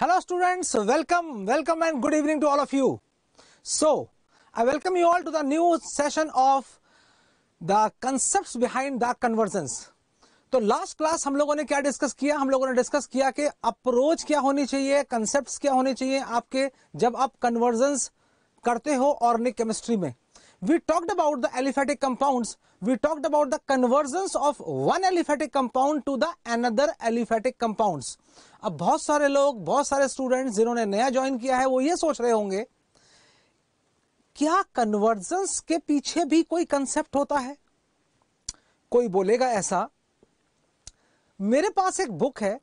Hello students, welcome, welcome and good evening to all of you. So, I welcome you all to the new session of the concepts behind the convergence. तो last class हम लोगों ने क्या discuss किया हम लोगों ने discuss किया कि अप्रोच क्या होनी चाहिए कंसेप्ट्स क्या होने चाहिए आपके जब आप कन्वर्जेंस करते हो ऑर्निक केमिस्ट्री में we talked about the aliphatic compounds we talked about the convergence of one aliphatic compound to the another aliphatic compounds अब बहुत सारे लोग बहुत सारे स्टूडेंट जिन्होंने नया ज्वाइन किया है वो ये सोच रहे होंगे क्या कन्वर्जेंस के पीछे भी कोई कंसेप्ट होता है कोई बोलेगा ऐसा मेरे पास एक बुक है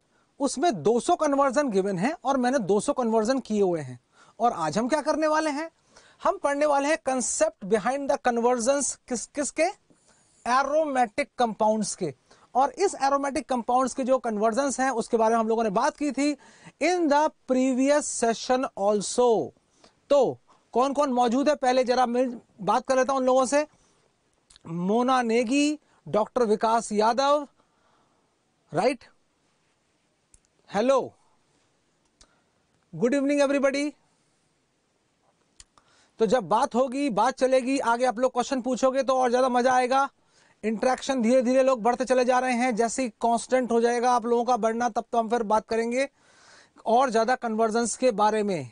उसमें 200 कन्वर्जन गिवन है और मैंने 200 कन्वर्जन किए हुए हैं और आज हम क्या करने वाले हैं हम पढ़ने वाले हैं कंसेप्ट बिहाइंड द कन्वर्जेंस किस किस के एरोमेटिक कंपाउंड्स के और इस एरोमेटिक कंपाउंड्स के जो कन्वर्जेंस हैं उसके बारे में हम लोगों ने बात की थी in the previous session also तो कौन कौन मौजूद है पहले जरा मैं बात कर लेता हूं उन लोगों से Mona Negi doctor Vikas Yadav right hello good evening everybody तो जब बात होगी बात चलेगी आगे आप लोग क्वेश्चन पूछोगे तो और ज़्यादा मज़ा आएगा इंट्रैक्शन धीरे धीरे लोग बढ़ते चले जा रहे हैं जैसे ही कॉन्स्टेंट हो जाएगा आप लोगों का बढ़ना तब तो हम फिर बात करेंगे और ज़्यादा कन्वर्जेंस के बारे में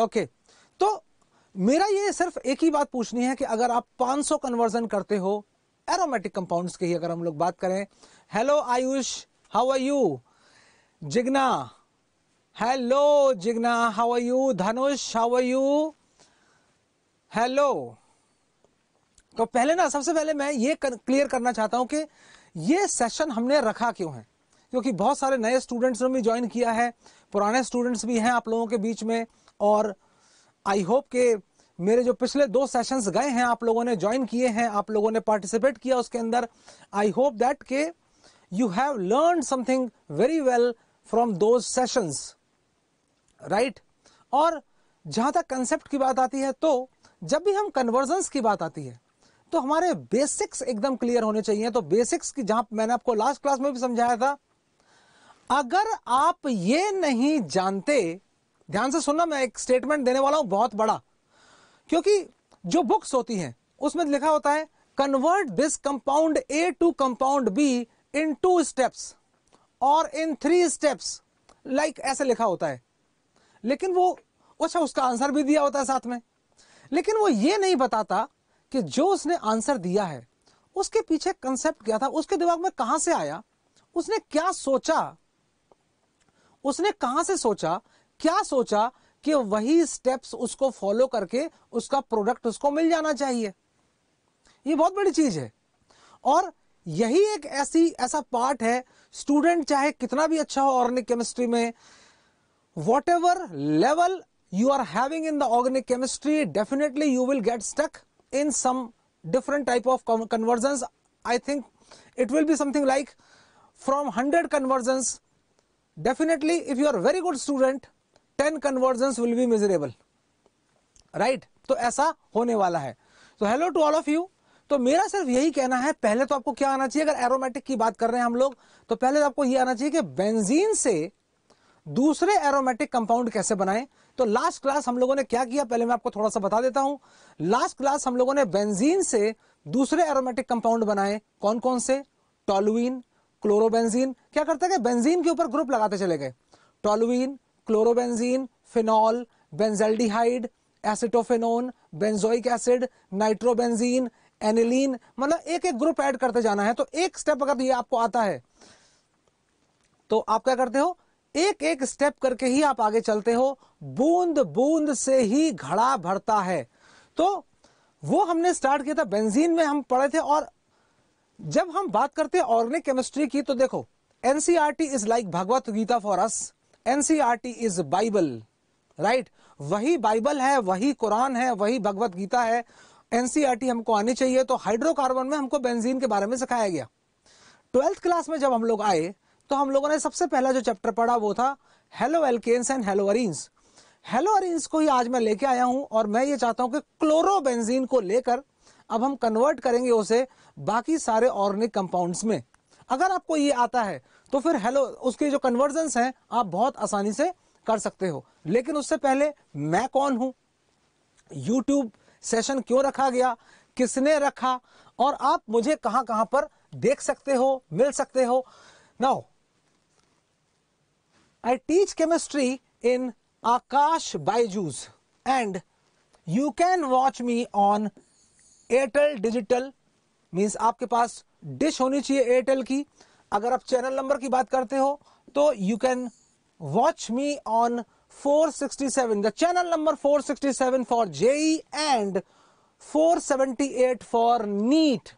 ओके okay. तो मेरा ये सिर्फ एक ही बात पूछनी है कि अगर आप 500 कन्वर्जन करते हो एरोमेटिक कंपाउंड्स की अगर हम लोग बात करें hello Ayush how are you Jigna hello Jigna how are you Dhanush how are you hello तो पहले ना सबसे पहले मैं ये कर, क्लियर करना चाहता हूं कि ये सेशन हमने रखा क्यों है क्योंकि बहुत सारे नए स्टूडेंट्स ने भी ज्वाइन किया है पुराने स्टूडेंट्स भी हैं आप लोगों के बीच में और आई होप के मेरे जो पिछले दो सेशंस गए हैं आप लोगों ने ज्वाइन किए हैं आप लोगों ने पार्टिसिपेट किया उसके अंदर आई होप दैट के you have learn something very well from those sessions right और जहां तक कंसेप्ट की बात आती है तो जब भी हम कन्वर्जन की बात आती है तो हमारे बेसिक्स एकदम क्लियर होने चाहिए तो बेसिक्स की जहां मैंने आपको लास्ट क्लास में भी समझाया था अगर आप ये नहीं जानते ध्यान से सुनना मैं एक स्टेटमेंट देने वाला हूं बहुत बड़ा क्योंकि जो बुक्स होती हैं उसमें लिखा होता है convert this compound A to compound B in two steps और इन थ्री स्टेप्स लाइक ऐसे लिखा होता है लेकिन वो अच्छा उसका आंसर भी दिया होता है साथ में लेकिन वो ये नहीं बताता कि जो उसने आंसर दिया है उसके पीछे कंसेप्ट क्या था उसके दिमाग में कहां से आया उसने क्या सोचा उसने कहां से सोचा क्या सोचा कि वही स्टेप्स उसको फॉलो करके उसका प्रोडक्ट उसको मिल जाना चाहिए ये बहुत बड़ी चीज है और यही एक ऐसी ऐसा पार्ट है स्टूडेंट चाहे कितना भी अच्छा हो ऑर्गेनिक केमिस्ट्री में whatever level you are having in the organic chemistry, definitely you will get stuck in some different type of conversions. I think it will be something like from 100 conversions, definitely if you are very good student, 10 conversions will be miserable. Right? to aisa hone wala hai so hello to all of you तो मेरा सिर्फ यही कहना है पहले तो आपको क्या आना चाहिए अगर एरोमेटिक की बात कर रहे हैं हम लोग तो पहले तो आपको ये आना चाहिए कि बेंजीन से दूसरे एरोमेटिक कंपाउंड कैसे बनाएं तो लास्ट क्लास हम लोगों ने क्या किया पहले मैं आपको थोड़ा सा बता देता हूं लास्ट क्लास हम लोगों ने बेंजीन से दूसरे एरोमेटिक कंपाउंड बनाए कौन कौन से टॉलुइन क्लोरोबेंजीन क्या करते गए बेंजीन के ऊपर ग्रुप लगाते चले गए toluene chlorobenzene phenol benzaldehyde acetophenone benzoic acid nitrobenzene aniline मतलब एक एक ग्रुप ऐड करते जाना है तो एक स्टेप अगर ये आपको आता है तो आप क्या करते हो एक एक स्टेप करके ही आप आगे चलते हो बूंद बूंद से ही घड़ा भरता है तो वो हमने स्टार्ट किया था बेंजीन में हम पढ़े थे और जब हम बात करते हैं ऑर्गेनिक केमिस्ट्री की तो देखो NCERT is like Bhagavad Gita for us NCERT is Bible right वही बाइबल है वही कुरान है वही भगवत गीता है एनसीआरटी e हमको आनी चाहिए तो हाइड्रोकार्बन में हमको बेंजीन के बारे में सिखाया गया ट्वेल्थ क्लास में जब हम लोग आए तो हम लोगों ने सबसे पहला जो चैप्टर पढ़ा वो था haloalkanes and haloarenes haloarenes को ही आज मैं लेके आया हूँ और मैं ये चाहता हूँ कि क्लोरोबेंजीन को लेकर अब हम कन्वर्ट करेंगे उसे बाकी सारे ऑर्गेनिक कंपाउंड्स में अगर आपको ये आता है तो फिर हेलो उसके जो कन्वर्जन हैं आप बहुत आसानी से कर सकते हो लेकिन उससे पहले मैं कौन हूँ यूट्यूब सेशन क्यों रखा गया किसने रखा और आप मुझे कहाँ कहाँ पर देख सकते हो मिल सकते हो now I teach chemistry in Aakash Baijus and you can watch me on Airtel digital means आपके पास डिश होनी चाहिए एयरटेल की अगर आप चैनल नंबर की बात करते हो तो you can watch me on 467 the channel number 467 for JEE and 478 for NEET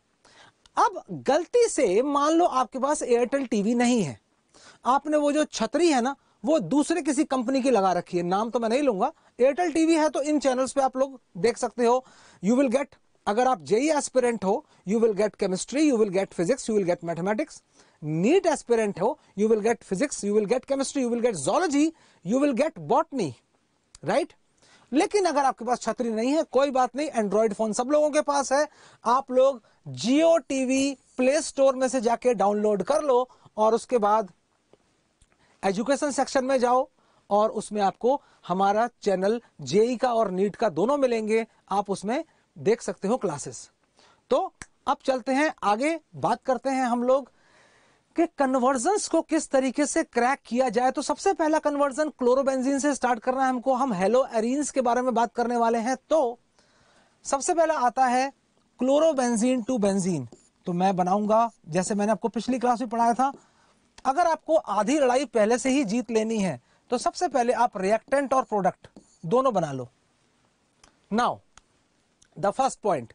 अब गलती से मान लो आपके पास एयरटेल टीवी नहीं है आपने वो जो छतरी है ना वो दूसरे किसी कंपनी की लगा रखी है नाम तो मैं नहीं लूंगा एयरटेल टीवी है तो इन चैनल्स पे आप लोग देख सकते हो यू विल गेट अगर आप जेई एस्पिरेंट e हो you will get chemistry you will get physics you will get mathematics NEET aspirant हो you will get physics you will get chemistry you will get zoology you will get botany right लेकिन अगर आपके पास छतरी नहीं है कोई बात नहीं एंड्रॉयड फोन सब लोगों के पास है आप लोग जियो टीवी प्ले स्टोर में से जाके डाउनलोड कर लो और उसके बाद एजुकेशन सेक्शन में जाओ और उसमें आपको हमारा चैनल जेई का और नीट का दोनों मिलेंगे आप उसमें देख सकते हो क्लासेस तो अब चलते हैं आगे बात करते हैं हम लोग कि कन्वर्जन्स को किस तरीके से क्रैक किया जाए तो सबसे पहला कन्वर्जन क्लोरोबेंजीन से स्टार्ट करना है हमको हम हेलो एरीन्स के बारे में बात करने वाले हैं तो सबसे पहला आता है क्लोरोबेंजीन टू बेंजीन तो मैं बनाऊंगा जैसे मैंने आपको पिछली क्लास में पढ़ाया था अगर आपको आधी लड़ाई पहले से ही जीत लेनी है तो सबसे पहले आप रिएक्टेंट और प्रोडक्ट दोनों बना लो नाउ द फर्स्ट पॉइंट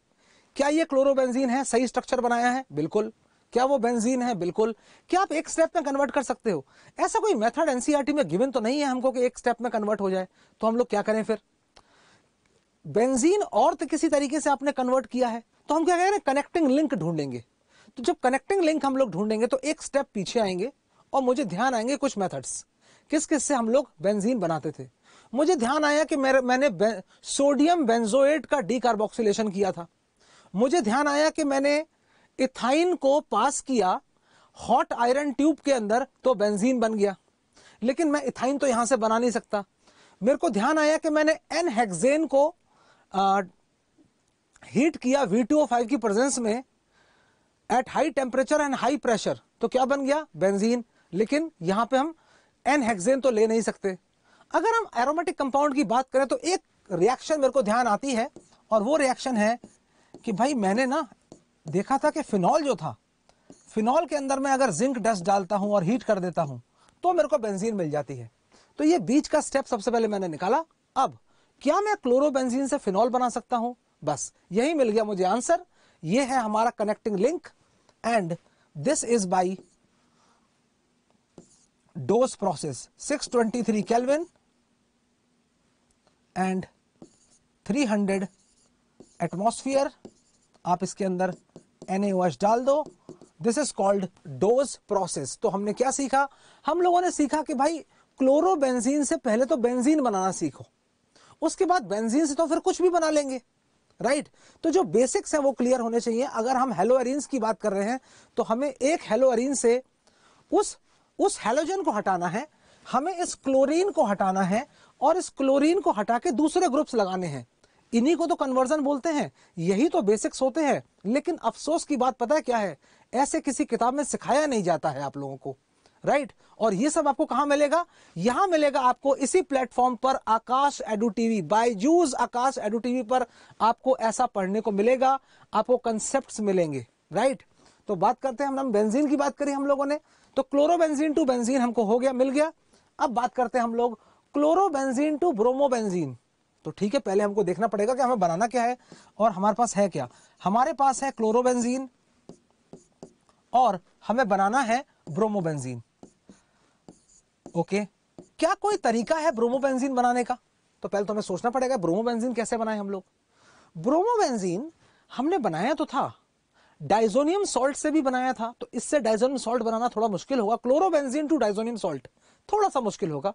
क्या ये क्लोरोबेंजीन है सही स्ट्रक्चर बनाया है बिल्कुल क्या वो बेंजीन है बिल्कुल क्या आप एक स्टेप में कन्वर्ट कर सकते हो ऐसा कोई मेथड एनसीईआरटी e में गिवन तो नहीं है हमको कि एक स्टेप में कन्वर्ट हो जाए तो हम लोग क्या करें फिर बेंजीन और तो किसी तरीके से आपने कन्वर्ट किया है तो हम क्या कह रहे हैं कनेक्टिंग लिंक ढूंढेंगे तो जब कनेक्टिंग लिंक हम लोग ढूंढेंगे तो एक स्टेप पीछे आएंगे और मुझे ध्यान आएंगे कुछ मेथड्स किस किस से हम लोग बेंजीन बनाते थे मुझे ध्यान आया कि मेरे मैंने बे, सोडियम बेंजोएट का डीकार्बोक्सिलेशन किया था मुझे ध्यान आया कि मैंने इथाइन को पास किया हॉट आयरन ट्यूब के अंदर तो बेंजीन बन गया लेकिन मैं इथाइन तो यहां से बना नहीं सकता मेरे को ध्यान आया कि मैंने एन हेक्सेन को आ, हीट किया वी की प्रेजेंस में at high temperature and high pressure तो क्या बन गया बेंजीन लेकिन यहां पे हम एन हेक्सेन तो ले नहीं सकते अगर हम एरोमेटिक कंपाउंड की बात करें तो एक रिएक्शन मेरे को ध्यान आती है और वो रिएक्शन है कि भाई मैंने ना देखा था कि फिनॉल जो था फिनॉल के अंदर मैं अगर जिंक डस्ट डालता हूं और हीट कर देता हूं तो मेरे को बेंजीन मिल जाती है तो ये बीच का स्टेप सबसे पहले मैंने निकाला अब क्या मैं क्लोरोबेंजीन से फिनॉल बना सकता हूँ बस यही मिल गया मुझे आंसर ये है हमारा connecting link and this is by Dow's process 623 twenty three kelvin and 300 atmosphere आप इसके अंदर एन डाल दो this is called Dow's process तो हमने क्या सीखा हम लोगों ने सीखा कि भाई क्लोरोबेंजीन से पहले तो बेंजीन बनाना सीखो उसके बाद बेंजीन से तो फिर कुछ भी बना लेंगे राइट तो जो बेसिक्स है वो क्लियर होने चाहिए अगर हम हेलो अरिन्स की बात कर रहे हैं तो हमें एक हेलो अरिन से उस उस हेलोजन को हटाना है हमें इस क्लोरीन को हटाना है और इस क्लोरीन को हटा के दूसरे ग्रुप्स लगाने हैं इन्हीं को तो कन्वर्जन बोलते हैं यही तो बेसिक्स होते हैं लेकिन अफसोस की बात पता है क्या है ऐसे किसी किताब में सिखाया नहीं जाता है आप लोगों को राइट और ये सब आपको कहां मिलेगा यहां मिलेगा आपको इसी प्लेटफॉर्म पर Aakash edu TV Byju's Aakash edu TV पर आपको ऐसा पढ़ने को मिलेगा आपको कंसेप्ट मिलेंगे राइट तो बात करते हैं हम हम बेंजीन की बात करी हम लोगों ने तो क्लोरोबेंजीन टू बेंजीन हमको हो गया मिल गया अब बात करते हैं हम लोग क्लोरोबेंजीन टू ब्रोमोबेंजीन तो ठीक है पहले हमको देखना पड़ेगा कि हमें बनाना क्या है और हमारे पास है क्या हमारे पास है क्लोरोबेंजीन और हमें बनाना है ब्रोमोबेंजीन ओके क्या कोई तरीका है ब्रोमोबेंजीन बनाने का तो पहले तो हमें सोचना पड़ेगा ब्रोमोबेंजीन कैसे बनाए हम लोग ब्रोमोबेंजीन हमने बनाया तो था डाइजोनियम सॉल्ट से भी बनाया था तो इससे डाइजोनियम सॉल्ट बनाना थोड़ा मुश्किल होगा क्लोरोबेंजीन टू डाइजोनियम सॉल्ट थोड़ा सा मुश्किल होगा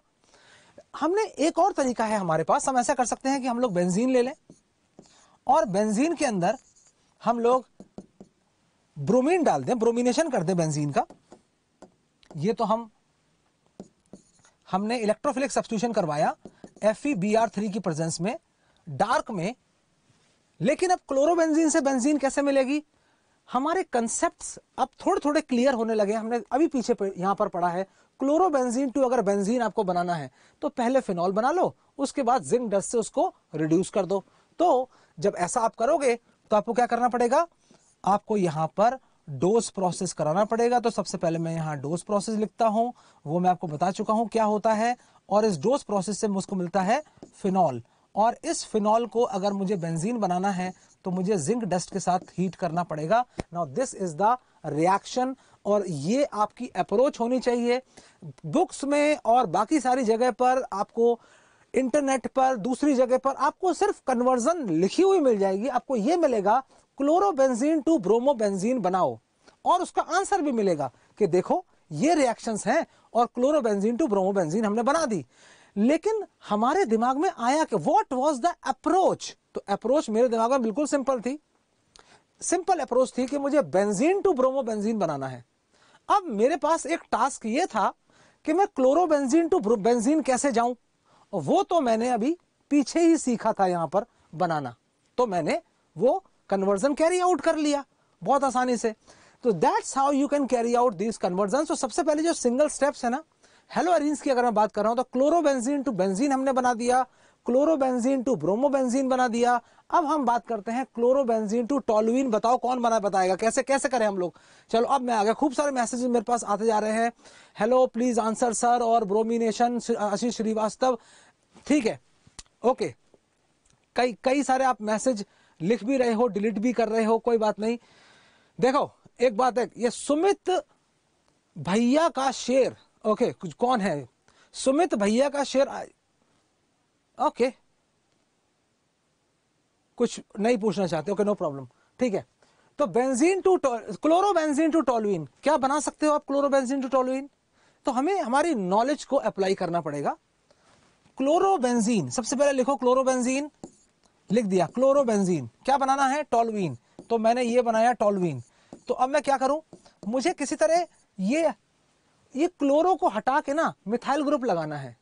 हमने एक और तरीका है हमारे पास हम ऐसा कर सकते हैं कि हम लोग बेंजीन ले लें और बेंजीन के अंदर हम लोग ब्रोमीन डाल दें ब्रोमिनेशन कर दें बेंजीन का ये तो हम हमने इलेक्ट्रोफिलिक सब्सिट्यूशन करवाया एफ थ्री की प्रेजेंस में डार्क में लेकिन अब क्लोरोबेंजीन से बेंजीन कैसे मिलेगी हमारे कंसेप्ट अब थोड़े थोड़े क्लियर होने लगे हमने अभी पीछे यहां पर पढ़ा है क्लोरोबेंजीन टू अगर बेंजीन आपको बनाना है तो पहले फिनॉल बना लो उसके बाद जिंक डस्ट से उसको रिड्यूस कर दो तो जब ऐसा आप करोगे तो आपको क्या करना पड़ेगा आपको यहां पर डोज प्रोसेस कराना पड़ेगा तो सबसे पहले मैं यहाँ डोज प्रोसेस लिखता हूँ वो मैं आपको बता चुका हूँ क्या होता है और इस डोज प्रोसेस से मुझको मिलता है फिनॉल और इस फिनॉल को अगर मुझे बेंजीन बनाना है तो मुझे जिंक डस्ट के साथ हीट करना पड़ेगा now this is the reaction और ये आपकी अप्रोच होनी चाहिए बुक्स में और बाकी सारी जगह पर आपको इंटरनेट पर दूसरी जगह पर आपको सिर्फ कन्वर्जन लिखी हुई मिल जाएगी आपको ये मिलेगा क्लोरोबेंजीन टू ब्रोमोबेंजीन बनाओ और उसका आंसर भी मिलेगा कि देखो ये रिएक्शंस हैं और क्लोरोबेंजीन टू ब्रोमोबेंजीन हमने बना दी लेकिन हमारे दिमाग में आया कि व्हाट वाज द अप्रोच तो अप्रोच मेरे दिमाग में बिल्कुल सिंपल थी सिंपल अप्रोच थी कि मुझे बेंजीन टू ब्रोमोबेंजीन बनाना है अब मेरे पास एक टास्क ये था कि मैं क्लोरोबेंजीन टू बेंजीन कैसे जाऊं वो तो मैंने अभी पीछे ही सीखा था यहां पर बनाना तो मैंने वो कन्वर्जन कैरी आउट कर लिया बहुत आसानी से तो that's how you can carry out this conversion तो सबसे पहले जो सिंगल स्टेप्स है ना हेलो अरेंज की अगर मैं बात कर रहा हूँ तो क्लोरोबेंजीन टू बेंजीन हमने बना दिया क्लोरोबेंजीन टू ब्रोमोबेंजीन बना दिया अब हम बात करते हैं क्लोरोबेंजीन टू टॉलुइन बताओ कौन बना बताएगा कैसे कैसे करें हम लोग चलो अब मैं आ गया खूब सारे मैसेजेस मेरे पास आते जा रहे हैं हेलो प्लीज आंसर सर और ब्रोमिनेशन आशीष श्रीवास्तव ठीक है ओके कई कई सारे आप मैसेज लिख भी रहे हो डिलीट भी कर रहे हो कोई बात नहीं देखो एक बात है ये सुमित भैया का शेर ओके कुछ कौन है सुमित भैया का शेर ओके कुछ नहीं पूछना चाहते ओके नो प्रॉब्लम ठीक है तो benzene to chlorobenzene to toluene क्या बना सकते हो आप क्लोरोबेंजीन टू टोलुइन तो हमें हमारी नॉलेज को अप्लाई करना पड़ेगा क्लोरोबेंजीन सबसे पहले लिखो क्लोरोबेंजीन लिख दिया क्लोरोबेंजीन क्या बनाना है टोलवीन तो मैंने ये बनाया टोलवीन तो अब मैं क्या करूं मुझे किसी तरह ये ये क्लोरो को हटा के ना मिथाइल ग्रुप लगाना है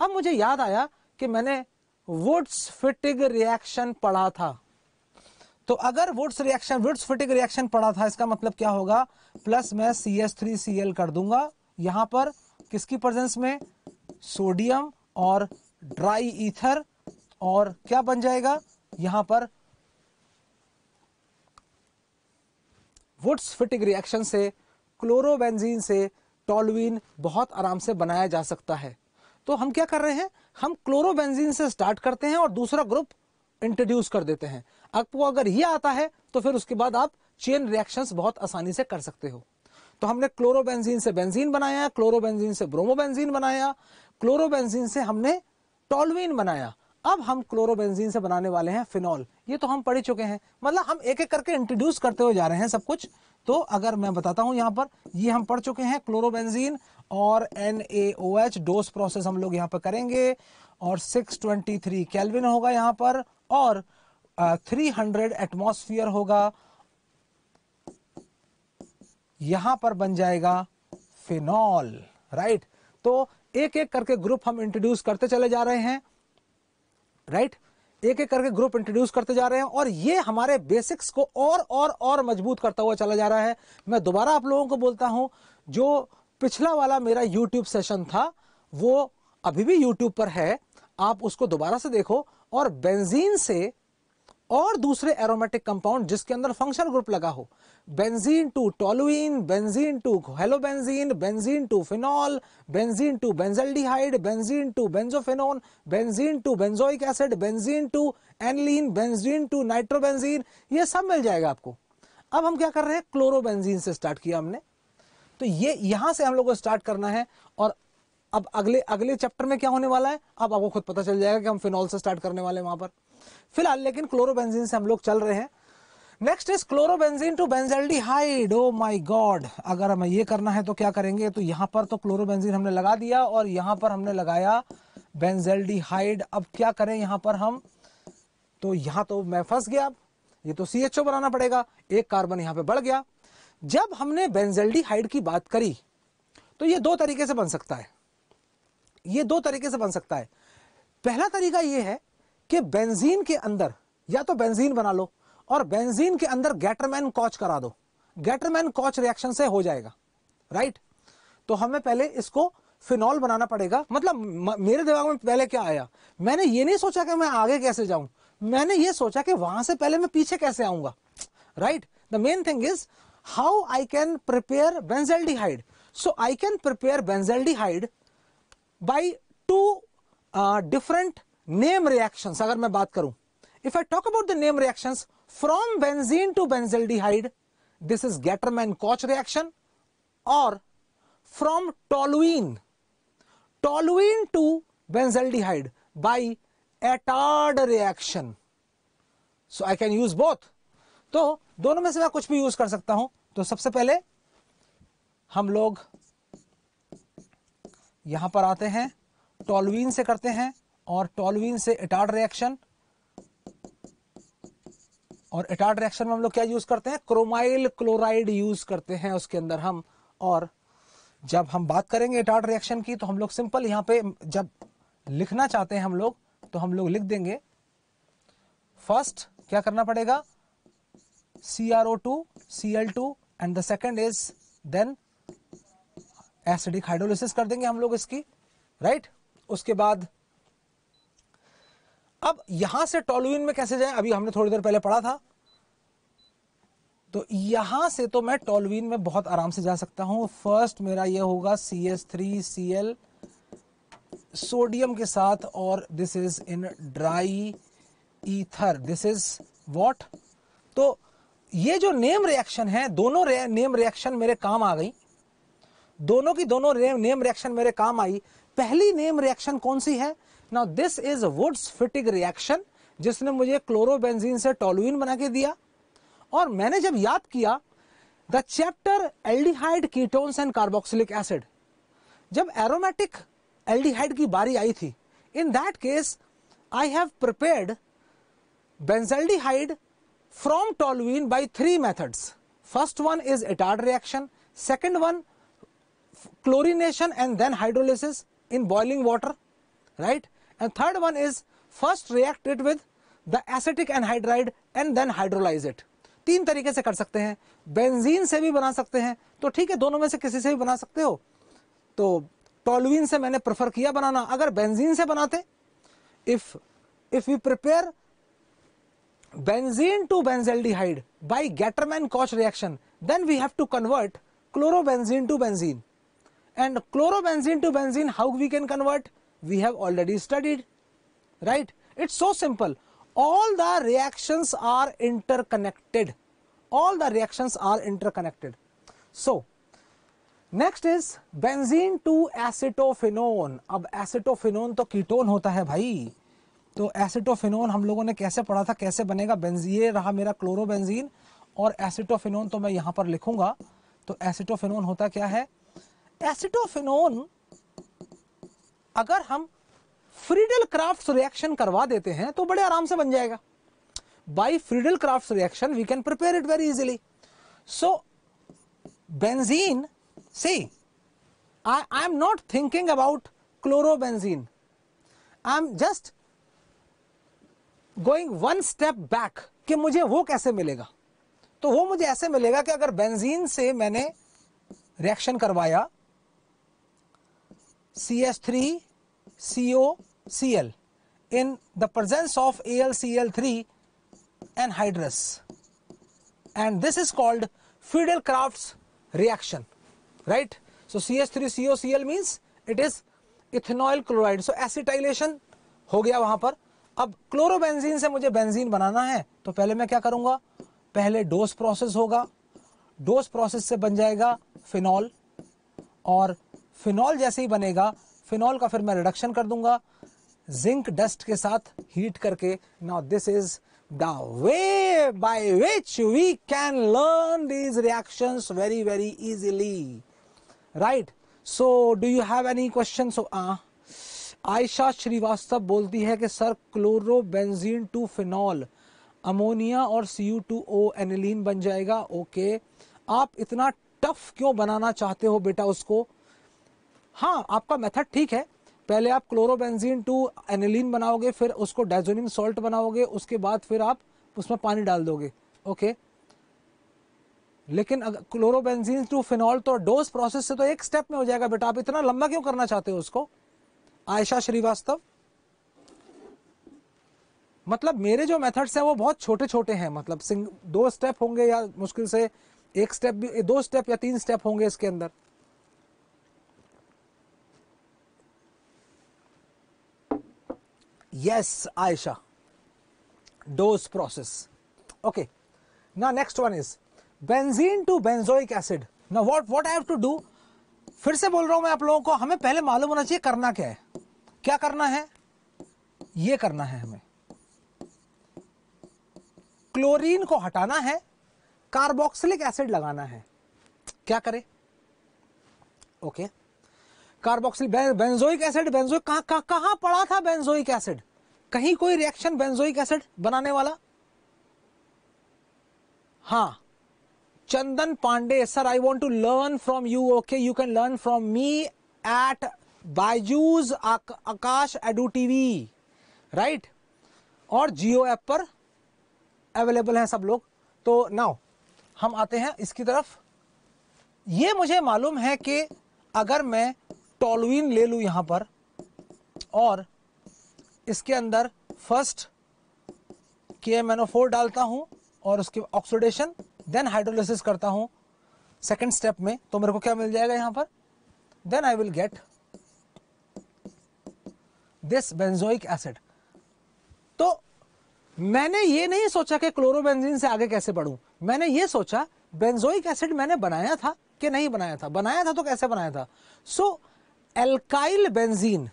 अब मुझे याद आया कि मैंने वुड्स फिटिग रिएक्शन पढ़ा था तो अगर Wurtz reaction Wurtz Fittig reaction पढ़ा था इसका मतलब क्या होगा प्लस मैं C S three C L कर दूंगा यहां पर किसकी प्रेजेंस में सोडियम और ड्राई ईथर और क्या बन जाएगा यहां पर वुड्स फिटिंग रिएक्शन से क्लोरोबेंजीन से टॉलवीन बहुत आराम से बनाया जा सकता है तो हम क्या कर रहे हैं हम क्लोरोबेंजीन से स्टार्ट करते हैं और दूसरा ग्रुप इंट्रोड्यूस कर देते हैं आपको अगर ये आता है तो फिर उसके बाद आप चेन रिएक्शंस बहुत आसानी से कर सकते हो तो हमने क्लोरोबेंजीन से बेंजीन बनाया क्लोरोबेंजीन से ब्रोमोबेंजीन बनाया क्लोरोबेंजीन से हमने टॉलवीन बनाया अब हम क्लोरोबेंजीन से बनाने वाले हैं फिनॉल ये तो हम पढ़ चुके हैं मतलब हम एक एक करके इंट्रोड्यूस करते हुए जा रहे हैं सब कुछ तो अगर मैं बताता हूं यहां पर ये हम पढ़ चुके हैं क्लोरोबेंजीन और एन डोस प्रोसेस हम लोग यहां पर करेंगे और 623 केल्विन होगा यहां पर और थ्री हंड्रेड एटमोसफियर होगा यहां पर बन जाएगा फिनॉल राइट तो एक एक करके ग्रुप हम इंट्रोड्यूस करते चले जा रहे हैं राइट एक एक करके ग्रुप इंट्रोड्यूस करते जा रहे हैं और ये हमारे बेसिक्स को और और और मजबूत करता हुआ चला जा रहा है मैं दोबारा आप लोगों को बोलता हूं जो पिछला वाला मेरा यूट्यूब सेशन था वो अभी भी यूट्यूब पर है आप उसको दोबारा से देखो और बेंजीन से और दूसरे एरोमेटिक कंपाउंड जिसके अंदर फंक्शनल ग्रुप लगा हो benzene to toluene benzene to halobenzene benzene to phenol benzene to benzaldehyde benzene to benzophenone benzene to benzoic acid benzene to aniline benzene to nitrobenzene ये सब मिल जाएगा आपको अब हम क्या कर रहे हैं क्लोरोबेंजीन से स्टार्ट किया हमने तो ये यहां से हम लोग को स्टार्ट करना है और अब अगले अगले चैप्टर में क्या होने वाला है अब आपको खुद पता चल जाएगा कि हम फिनॉल से स्टार्ट करने वाले हैं वहां पर फिलहाल लेकिन क्लोरोबेंजीन से हम लोग चल रहे हैं next is chlorobenzene to benzaldehyde oh my god अगर हमें ये करना है तो क्या करेंगे तो यहां पर तो क्लोरोबेंजीन हमने लगा दिया और यहां पर हमने लगाया बेंजल्डिहाइड अब क्या करें यहां पर हम तो यहां तो मैं फंस गया ये तो सी बनाना पड़ेगा एक कार्बन यहां पर बढ़ गया जब हमने बेंजल्डिहाइड की बात करी तो ये दो तरीके से बन सकता है ये दो तरीके से बन सकता है पहला तरीका ये है कि बेंजीन के अंदर या तो बेंजीन बना लो और बेंजीन के अंदर गैटरमैन कॉच करा दो गैटरमैन कॉच रिएक्शन से हो जाएगा राइट तो हमें पहले इसको फिनॉल बनाना पड़ेगा मतलब मेरे दिमाग में पहले क्या आया मैंने ये नहीं सोचा कि मैं आगे कैसे जाऊं मैंने ये सोचा कि वहां से पहले मैं पीछे कैसे आऊंगा right the main thing is how I can prepare benzaldehyde so I can prepare benzaldehyde by two different name reaction अगर मैं बात करूं if I talk about the name reaction from benzene to benzaldehyde this is Gattermann Koch reaction और from toluene toluene to benzaldehyde by Etard reaction so I can use both तो दोनों में से मैं कुछ भी यूज कर सकता हूं तो सबसे पहले हम लोग यहां पर आते हैं टोलवीन से करते हैं और टॉलवीन से एटार्ड रिएक्शन और एटार्ड रिएक्शन में हम लोग क्या यूज करते हैं क्रोमाइल क्लोराइड यूज करते हैं उसके अंदर हम और जब हम बात करेंगे एटार्ड रिएक्शन की तो हम लोग सिंपल यहां पे जब लिखना चाहते हैं हम लोग तो हम लोग लिख देंगे फर्स्ट क्या करना पड़ेगा C R O two C L two and the second is then acidic hydrolysis कर देंगे हम लोग इसकी राइट right? उसके बाद अब यहां से टोलुइन में कैसे जाए अभी हमने थोड़ी देर पहले पढ़ा था तो यहां से तो मैं टोलुइन में बहुत आराम से जा सकता हूं फर्स्ट मेरा यह होगा C S three C L sodium के साथ और this is in dry ether this is what तो ये जो नेम रिएक्शन है दोनों रे, नेम रिएक्शन मेरे काम आ गई दोनों की दोनों नेम रिएक्शन मेरे काम आई पहली नेम रिएक्शन कौन सी है now this is Wurtz Fittig reaction जिसने मुझे क्लोरोबेंजीन से टोलुइन बना के दिया और मैंने जब याद किया the chapter aldehyde ketones and carboxylic acid जब एरोमेटिक एल्डिहाइड की बारी आई थी in that case I have prepared benzaldehyde from toluene by three methods first one is Etard reaction second one chlorination and then hydrolysis in boiling water right And third one is first react it with the acetic anhydride and then hydrolyze it. तीन तरीके से कर सकते हैं benzene से भी बना सकते हैं तो ठीक है दोनों में से किसी से भी बना सकते हो तो टोलुइन से मैंने प्रेफर किया बनाना अगर बेंजीन से बनाते if if you prepare benzene to benzaldehyde by Gatterman-Koch reaction, then we have to convert chlorobenzene to benzene. And chlorobenzene to benzene, how we can convert? we have already studied right it's so simple all the reactions are interconnected all the reactions are interconnected so next is benzene to acetophenone अब acetophenone तो ketone होता है भाई तो acetophenone हम लोगों ने कैसे पढ़ा था कैसे बनेगा बेंजीन रहा मेरा क्लोरोबेंजीन और एसिटोफिनोन तो मैं यहाँ पर लिखूंगा तो एसिटोफिनोन होता क्या है एसिटोफिनोन अगर हम फ्रीडल क्राफ्ट रिएक्शन करवा देते हैं तो बड़े आराम से बन जाएगा by Friedel Crafts reaction we can prepare it very easily so benzene C i i am not thinking about chlorobenzene i am just going one step back कि मुझे वो कैसे मिलेगा तो वो मुझे ऐसे मिलेगा कि अगर बेंजीन से मैंने रिएक्शन करवाया C S three COCl in the presence of AlCl3 anhydrous and this is called Friedel-Crafts reaction right so CH3COCl means it is ethanoyl chloride so acetylation हो गया वहां पर अब क्लोरोबेंजीन से मुझे बेंजीन बनाना है तो पहले मैं क्या करूंगा पहले डोज प्रोसेस होगा डोज प्रोसेस से बन जाएगा फिनॉल और फिनॉल जैसे ही बनेगा फिनॉल का फिर मैं रिडक्शन कर दूंगा जिंक डस्ट के साथ हीट करके now this is the way by which we can learn these reactions very very easily right so do you have any question Ayesha Shrivastava बोलती है कि sir chlorobenzene to phenol ammonia और C U two O aniline बन जाएगा okay okay. आप इतना tough क्यों बनाना चाहते हो बेटा उसको हाँ आपका मेथड ठीक है पहले आप क्लोरोबेंजीन टू एनिलीन बनाओगे फिर उसको डाइजोनियम सॉल्ट बनाओगे उसके बाद फिर आप उसमें पानी डाल दोगे ओके लेकिन अगर क्लोरोबेंजीन टू फिनॉल तो डोज प्रोसेस से तो एक स्टेप में हो जाएगा बेटा आप इतना लंबा क्यों करना चाहते हो उसको आयशा श्रीवास्तव मतलब मेरे जो मेथड्स हैं वो बहुत छोटे छोटे हैं मतलब सिंग दो स्टेप होंगे या मुश्किल से एक स्टेप भी दो स्टेप या तीन स्टेप होंगे इसके अंदर Yes, Aisha. Dose process. Okay. Now next one is benzene to benzoic acid. Now what what I have to do? फिर से बोल रहा हूं मैं आप लोगों को हमें पहले मालूम होना चाहिए करना क्या है क्या करना है ये करना है हमें क्लोरीन को हटाना है कार्बोक्सिलिक एसिड लगाना है क्या करें okay carboxyl benzoic acid benzoic कहां कहां पड़ा था बेंजोइक एसिड कहीं कोई रिएक्शन बेंजोइक एसिड बनाने वाला हाँ Chandan Pandey sir I want to learn from you okay you can learn from me at Byju's Aakash edu TV right और जियो ऐप पर अवेलेबल हैं सब लोग तो नाउ हम आते हैं इसकी तरफ ये मुझे मालूम है कि अगर मैं टोलवीन ले लू यहां पर और इसके अंदर फर्स्ट के एम एन ओ फोर डालता हूँ और उसके ऑक्सीडेशन देन हाइड्रोलिसिस करता हूँ सेकेंड स्टेप में तो मेरे को क्या मिल जाएगा यहाँ पर then I will get this benzoic acid तो मैंने ये नहीं सोचा कि क्लोरोबेंजीन से आगे कैसे बढ़ूँ मैंने ये सोचा बेंजोइक एसिड मैंने बनाया था कि नहीं बनाया था बनाया था तो कैसे बनाया था so alkyl benzene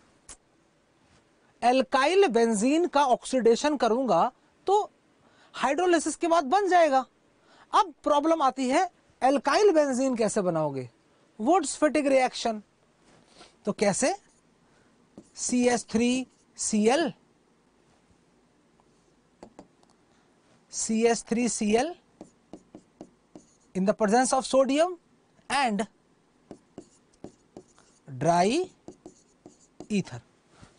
alkyl benzene का ऑक्सीडेशन करूंगा तो हाइड्रोलिसिस के बाद बन जाएगा अब प्रॉब्लम आती है एल्काइल बेंजीन कैसे बनाओगे वुड्स फिटिंग रिएक्शन तो कैसे C S three C L C S three C L in the presence of sodium and dry ether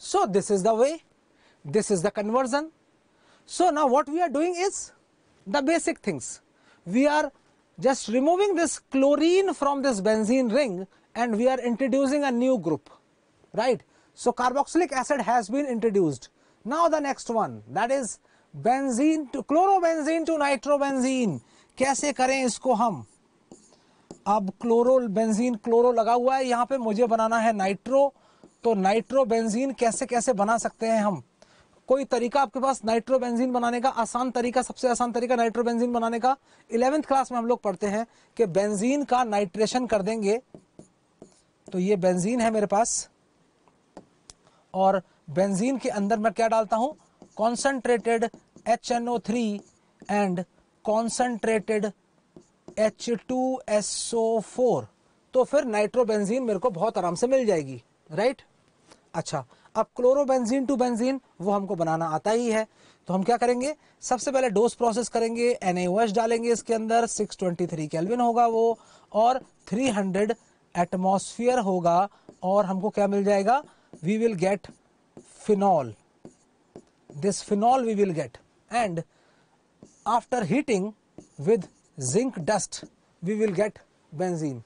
So this is the way, this is the conversion. So now what we are doing is the basic things. We are just removing this chlorine from this benzene ring and we are introducing a new group, right? So carboxylic acid has been introduced. Now the next one that is benzene to chlorobenzene to nitrobenzene. कैसे करें इसको हम अब chloro benzene chloro लगा हुआ है यहाँ पे मुझे बनाना है नाइट्रो तो नाइट्रोबेंजीन कैसे कैसे बना सकते हैं हम कोई तरीका आपके पास नाइट्रोबेंजीन बनाने का आसान तरीका सबसे आसान तरीका नाइट्रोबेंजीन बनाने का इलेवेंथ क्लास में हम लोग पढ़ते हैं कि बेंजीन का नाइट्रेशन कर देंगे तो ये बेंजीन है मेरे पास और बेंजीन के अंदर मैं क्या डालता हूं concentrated H N O three and concentrated H two S O four तो फिर नाइट्रोबेंजीन मेरे को बहुत आराम से मिल जाएगी राइट right? अच्छा अब क्लोरोबेंजीन टू बेंजीन वो हमको बनाना आता ही है तो हम क्या करेंगे सबसे पहले डोज प्रोसेस करेंगे एन डालेंगे इसके अंदर 623 ट्वेंटी होगा वो और 300 हंड्रेड होगा और हमको क्या मिल जाएगा we will get phenol this phenol we will get and after heating with zinc dust we will get benzene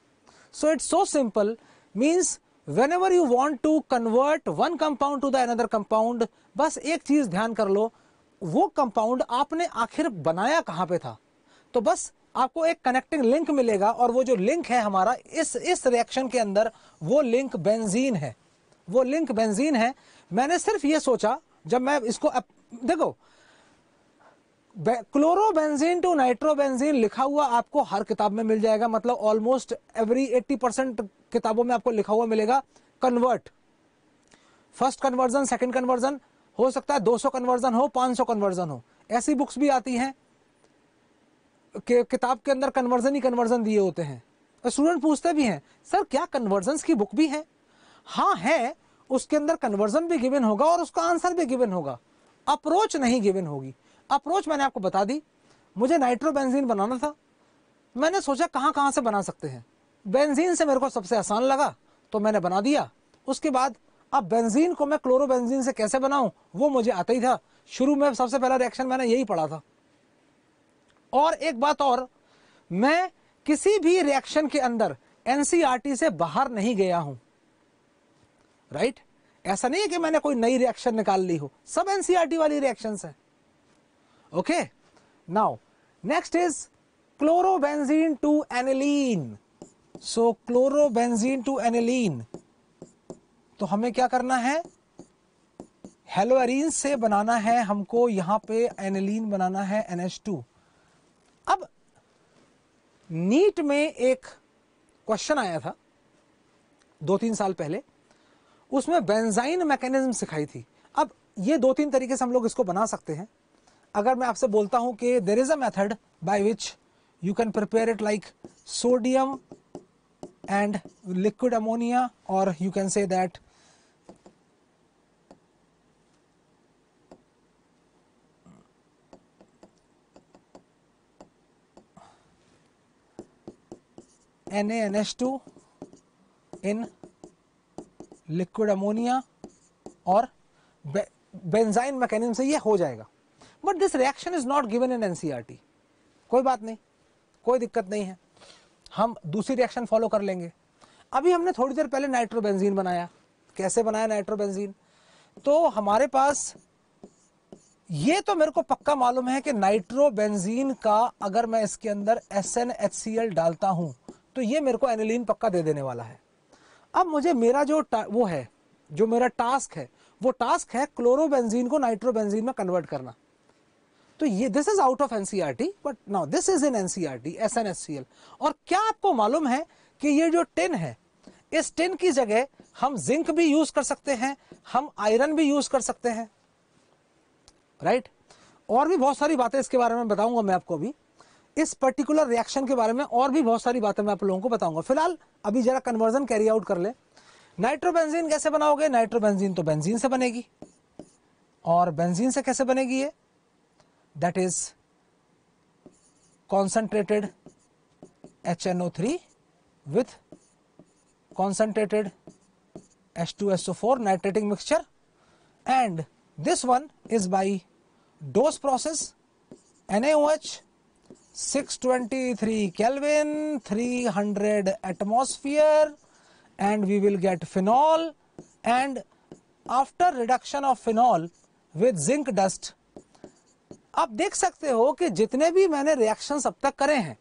so it's so simple means whenever you want to convert one compound to the another compound बस एक चीज ध्यान कर लो वो compound आपने आखिर बनाया कहां पे था तो बस आपको एक कनेक्टिंग लिंक मिलेगा और वो जो लिंक है हमारा इस इस रिएक्शन के अंदर वो लिंक बेंजीन है वो लिंक बेंजीन है मैंने सिर्फ ये सोचा जब मैं इसको देखो क्लोरोबेंजीन टू नाइट्रोबेंजीन लिखा हुआ आपको हर किताब में मिल जाएगा मतलब ऑलमोस्ट एवरी 80 परसेंट किताबों में आपको लिखा हुआ मिलेगा convert first conversion second conversion हो सकता है 200 कन्वर्जन हो 500 कन्वर्जन हो ऐसी बुक्स भी आती हैं कि किताब के अंदर कन्वर्जन ही कन्वर्जन दिए होते हैं स्टूडेंट पूछते भी हैं सर क्या कन्वर्जन की बुक भी है हाँ है उसके अंदर कन्वर्जन भी गिवन होगा और उसका आंसर भी गिवन होगा अप्रोच नहीं गिवन होगी अप्रोच मैंने आपको बता दी मुझे नाइट्रोबेंजीन बनाना था मैंने सोचा कहाँ कहाँ से बना सकते हैं बेंजीन से मेरे को सबसे आसान लगा तो मैंने बना दिया उसके बाद अब बेंजीन को मैं क्लोरोबेंजीन से कैसे बनाऊं वो मुझे आता ही था शुरू में सबसे पहला रिएक्शन मैंने यही पढ़ा था और एक बात और मैं किसी भी रिएक्शन के अंदर एनसीईआरटी e से बाहर नहीं गया हूं राइट ऐसा नहीं है कि मैंने कोई नई रिएक्शन निकाल ली हो सब एनसीईआरटी e वाली रिएक्शन है Okay. Now, next is chlorobenzene to aniline. So, chlorobenzene to aniline. तो हमें क्या करना है हेलोएरीन से बनाना है हमको यहां पे एनिलीन बनाना है NH2. अब नीट में एक क्वेश्चन आया था दो तीन साल पहले उसमें बेंजाइन मैकेनिज्म सिखाई थी अब ये दो तीन तरीके से हम लोग इसको बना सकते हैं अगर मैं आपसे बोलता हूं कि there is a method by which you can prepare it like sodium and liquid ammonia और you can say that N N two in liquid ammonia और बेंजाइन मैकेनिज्म से ये हो जाएगा but this reaction is not given in NCERT कोई बात नहीं कोई दिक्कत नहीं है हम दूसरी रिएक्शन फॉलो कर लेंगे अभी हमने थोड़ी देर पहले नाइट्रोबेंजीन बनाया कैसे बनाया नाइट्रोबेंजीन तो हमारे पास ये तो मेरे को पक्का मालूम है कि नाइट्रोबेंजीन का अगर मैं इसके अंदर S N H C L डालता हूँ तो ये मेरे को एनिलीन पक्का दे देने वाला है अब मुझे मेरा जो वो है जो मेरा टास्क है वो टास्क है क्लोरोबेंजीन को नाइट्रोबेंजीन में कन्वर्ट करना तो ये this is out of NCR but now this is in NCERT SNSCL और क्या आपको मालूम है कि ये जो टेन है इस टेन की जगह हम जिंक भी यूज कर सकते हैं हम आयरन भी यूज कर सकते हैं राइट right? और भी बहुत सारी बातें इसके बारे में बताऊंगा मैं आपको अभी इस पर्टिकुलर रिएक्शन के बारे में और भी बहुत सारी बातें मैं आप लोगों को बताऊंगा फिलहाल अभी जरा कन्वर्जन कैरी आउट कर ले नाइट्रोबेंजीन कैसे बनाओगे नाइट्रोबेंजीन तो बेंजीन से बनेगी और बेंजीन से कैसे बनेगी ये that is concentrated HNO3 with concentrated H2SO4 nitrating mixture and this one is by dose process NaOH 623 Kelvin 300 atmosphere and we will get phenol and after reduction of phenol with zinc dust आप देख सकते हो कि जितने भी मैंने reaction अब तक करे हैं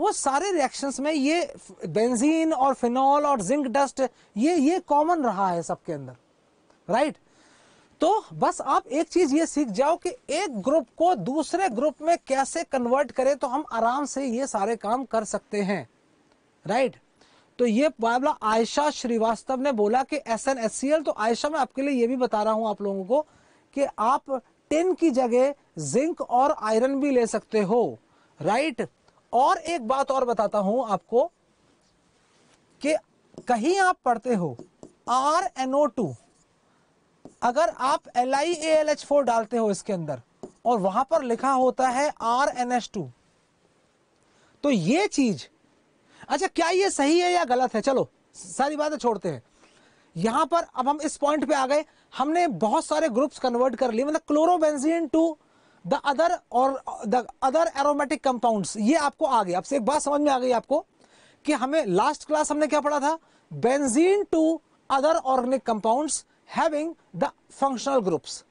वो सारे रिएक्शंस में ये बेंजीन और फिनॉल और जिंक डस्ट ये ये कॉमन रहा है सबके अंदर राइट तो बस आप एक चीज ये सीख जाओ कि एक ग्रुप को दूसरे ग्रुप में कैसे कन्वर्ट करें तो हम आराम से ये सारे काम कर सकते हैं राइट तो ये मामला आयशा श्रीवास्तव ने बोला कि एस एन तो आयशा मैं आपके लिए ये भी बता रहा हूं आप लोगों को कि आप टेन की जगह जिंक और आयरन भी ले सकते हो राइट और एक बात और बताता हूं आपको कि कहीं आप पढ़ते हो आर एनओ टू अगर आप L I A L H four डालते हो इसके अंदर और वहां पर लिखा होता है आर एन एच टू तो ये चीज अच्छा क्या ये सही है या गलत है चलो सारी बातें छोड़ते हैं यहां पर अब हम इस पॉइंट पे आ गए हमने बहुत सारे ग्रुप्स कन्वर्ट कर लिए मतलब क्लोरोबेंजीन टू द अदर और द अदर एरोमेटिक कंपाउंड्स ये आपको आ गया आपसे एक बात समझ में आ गई आपको कि हमें लास्ट क्लास हमने क्या पढ़ा था benzene to other organic compounds having the functional groups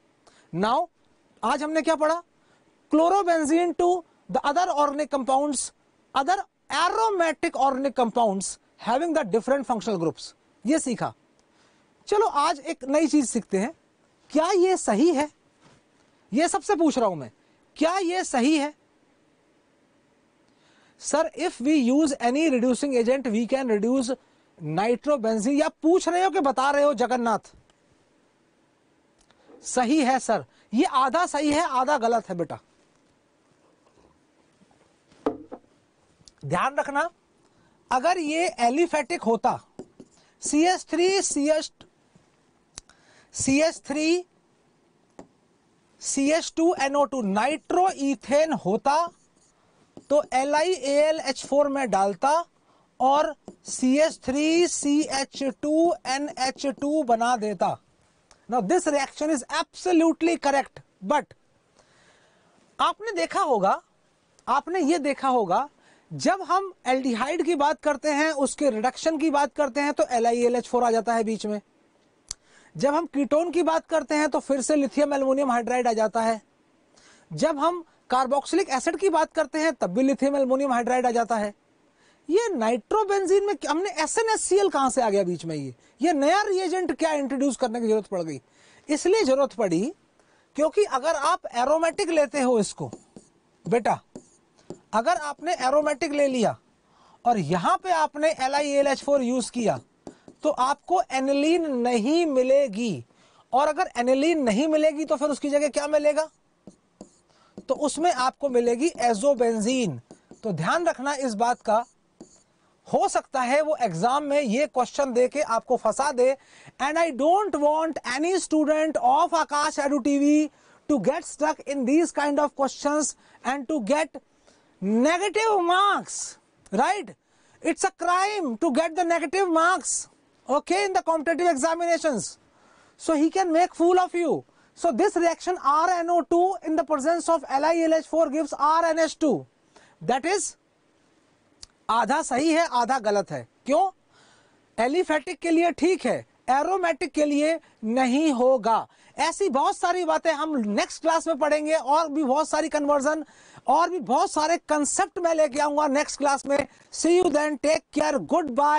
now आज हमने क्या पढ़ा chlorobenzene to the other organic compounds other aromatic organic compounds having the different functional groups ये सीखा चलो आज एक नई चीज़ सीखते हैं क्या ये सही है ये सबसे पूछ रहा हूं मैं क्या ये सही है sir if we use any reducing agent we can reduce nitrobenzene या पूछ रहे हो कि बता रहे हो जगन्नाथ सही है सर ये आधा सही है आधा गलत है बेटा ध्यान रखना अगर ये एलिफेटिक होता C S three C S C H three C H two N O two nitroethane होता तो L I L H four में डालता और C H three C H two N H two बना देता now this reaction is absolutely correct but आपने देखा होगा आपने ये देखा होगा जब हम एल्डिहाइड की बात करते हैं उसके रिडक्शन की बात करते हैं तो L I L H four आ जाता है बीच में जब हम कीटोन की बात करते हैं तो फिर से लिथियम एल्मोनियम हाइड्राइड आ जाता है जब हम कार्बोक्सिलिक एसिड की बात करते हैं तब भी लिथियम एल्मोनियम हाइड्राइड आ जाता है ये नाइट्रोबेंजीन में हमने S N S C L कहां से आ गया बीच में ये ये नया रिएजेंट क्या इंट्रोड्यूस करने की जरूरत पड़ गई इसलिए जरूरत पड़ी क्योंकि अगर आप एरोमेटिक लेते हो इसको बेटा अगर आपने एरोमेटिक ले लिया और यहां पे आपने L I L H four use किया तो आपको एनिलीन नहीं मिलेगी और अगर एनिलीन नहीं मिलेगी तो फिर उसकी जगह क्या मिलेगा तो उसमें आपको मिलेगी एजोबेंजीन तो ध्यान रखना इस बात का हो सकता है वो एग्जाम में ये क्वेश्चन देके आपको फंसा दे and I don't want any student of Aakash edu TV to get stuck in these kind of questions and to get negative marks right it's a crime to get the negative marks okay in the competitive examinations so he can make fool of you so this reaction RNO2 in the presence of LiLH4 gives RNH2 that is आधा सही है आधा गलत है क्यों aliphatic के लिए ठीक है एरोमेटिक के लिए नहीं होगा ऐसी बहुत सारी बातें हम नेक्स्ट क्लास में पढ़ेंगे और भी बहुत सारी कन्वर्जन और भी बहुत सारे कंसेप्ट मैं लेके आऊंगा नेक्स्ट क्लास में see you then take care good bye